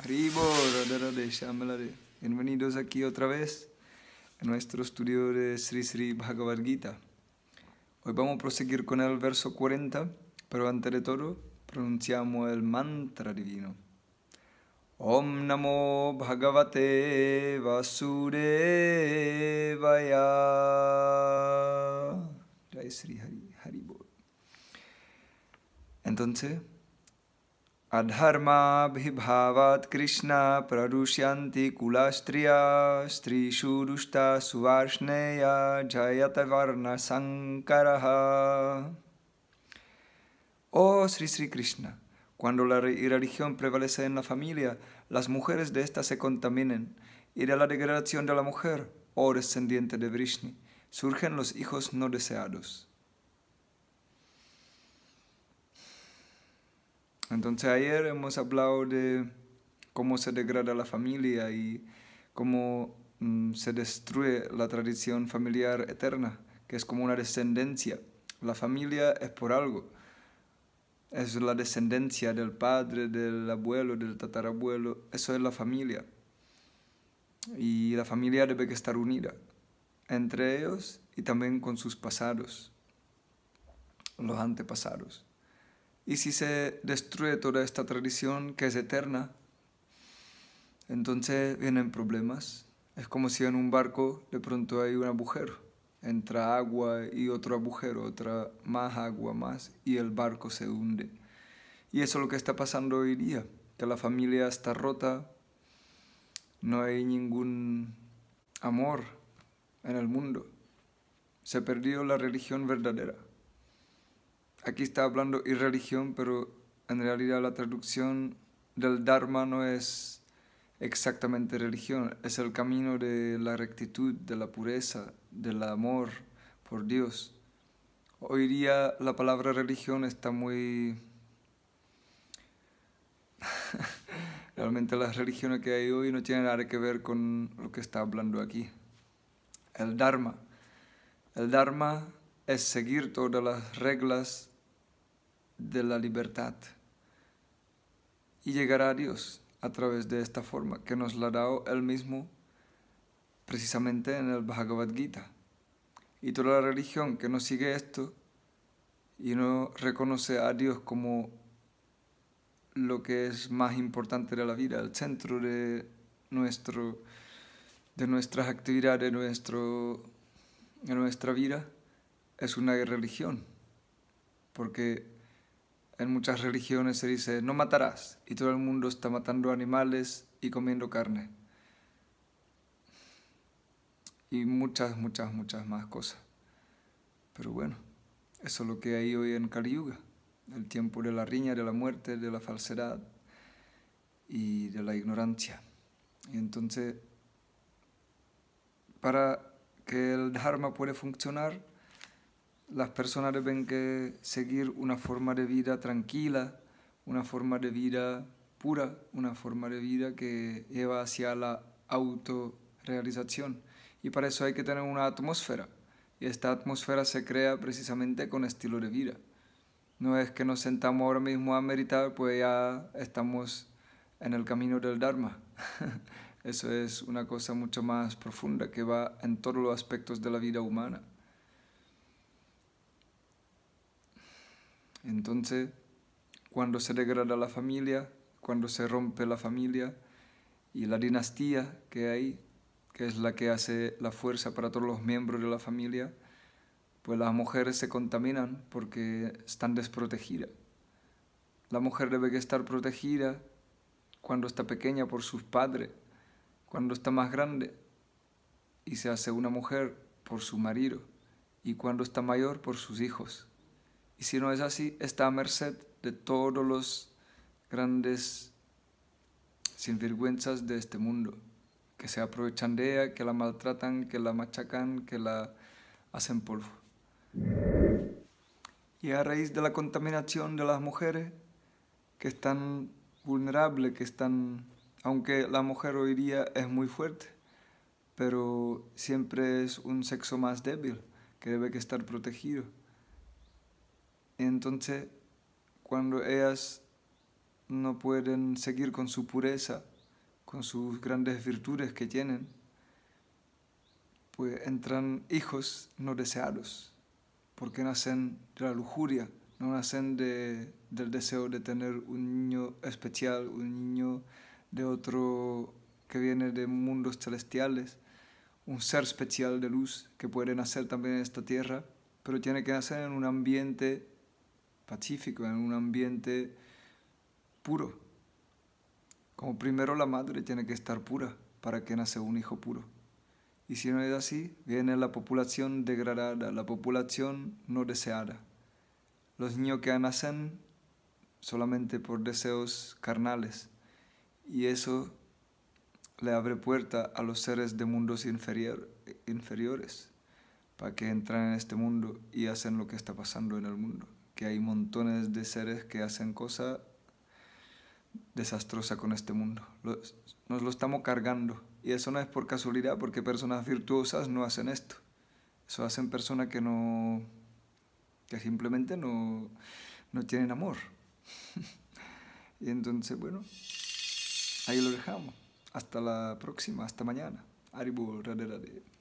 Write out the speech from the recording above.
Arribo, Radharade, Shyamalade. Bienvenidos aquí otra vez a nuestro estudio de Sri Sri Bhagavad Gita. Hoy vamos a proseguir con el verso 40, pero antes de todo pronunciamos el mantra divino. Om Namo Bhagavate Vasudevaya. Jai Sri Hari, Entonces, Adharma Krishna pradushyanti kulastriya stri shurushta Suvarshneya Jayatavarna sankaraha. Oh Sri Sri Krishna, cuando la religión prevalece en la familia, las mujeres de ésta se contaminen y de la degradación de la mujer, oh descendiente de Vrishni, surgen los hijos no deseados. Entonces ayer hemos hablado de cómo se degrada la familia y cómo mm, se destruye la tradición familiar eterna, que es como una descendencia. La familia es por algo. Es la descendencia del padre, del abuelo, del tatarabuelo. Eso es la familia. Y la familia debe estar unida entre ellos y también con sus pasados, los antepasados. Y si se destruye toda esta tradición que es eterna, entonces vienen problemas. Es como si en un barco de pronto hay un agujero. Entra agua y otro agujero, otra más agua más y el barco se hunde. Y eso es lo que está pasando hoy día, que la familia está rota, no hay ningún amor en el mundo. Se perdió la religión verdadera aquí está hablando irreligión, pero en realidad la traducción del Dharma no es exactamente religión, es el camino de la rectitud, de la pureza, del amor por Dios. Hoy día la palabra religión está muy... Realmente las religiones que hay hoy no tienen nada que ver con lo que está hablando aquí. El Dharma. El Dharma es seguir todas las reglas de la libertad. Y llegar a Dios a través de esta forma que nos la dado Él mismo precisamente en el Bhagavad Gita. Y toda la religión que no sigue esto y no reconoce a Dios como lo que es más importante de la vida, el centro de, nuestro, de nuestras actividades, de, nuestro, de nuestra vida, es una religión. Porque en muchas religiones se dice, no matarás, y todo el mundo está matando animales y comiendo carne. Y muchas, muchas, muchas más cosas. Pero bueno, eso es lo que hay hoy en Kali Yuga, el tiempo de la riña, de la muerte, de la falsedad y de la ignorancia. Y entonces, para que el Dharma pueda funcionar, las personas deben seguir una forma de vida tranquila, una forma de vida pura, una forma de vida que lleva hacia la autorrealización. Y para eso hay que tener una atmósfera. Y esta atmósfera se crea precisamente con estilo de vida. No es que nos sentamos ahora mismo a meditar, pues ya estamos en el camino del Dharma. Eso es una cosa mucho más profunda que va en todos los aspectos de la vida humana. Entonces, cuando se degrada la familia, cuando se rompe la familia y la dinastía que hay, que es la que hace la fuerza para todos los miembros de la familia, pues las mujeres se contaminan porque están desprotegidas. La mujer debe estar protegida cuando está pequeña por sus padres, cuando está más grande y se hace una mujer por su marido y cuando está mayor por sus hijos. Y si no es así, está a merced de todos los grandes sinvergüenzas de este mundo, que se aprovechan de ella, que la maltratan, que la machacan, que la hacen polvo. Y a raíz de la contaminación de las mujeres, que están vulnerables, que están, aunque la mujer hoy día es muy fuerte, pero siempre es un sexo más débil, que debe que estar protegido. Entonces, cuando ellas no pueden seguir con su pureza, con sus grandes virtudes que tienen, pues entran hijos no deseados, porque nacen de la lujuria, no nacen del deseo de tener un niño especial, un niño de otro que viene de mundos celestiales, un ser especial de luz que puede nacer también en esta tierra, pero tiene que nacer en un ambiente pacífico, en un ambiente puro. Como primero la madre tiene que estar pura para que nace un hijo puro. Y si no es así, viene la población degradada, la población no deseada. Los niños que nacen solamente por deseos carnales. Y eso le abre puerta a los seres de mundos inferiores para que entren en este mundo y hacen lo que está pasando en el mundo que hay montones de seres que hacen cosa desastrosa con este mundo. nos lo estamos cargando. Y eso no es por casualidad, porque personas virtuosas no hacen esto. Eso hacen personas que no. que simplemente no, tienen amor. y entonces, bueno, ahí lo dejamos. Hasta la próxima, hasta mañana. de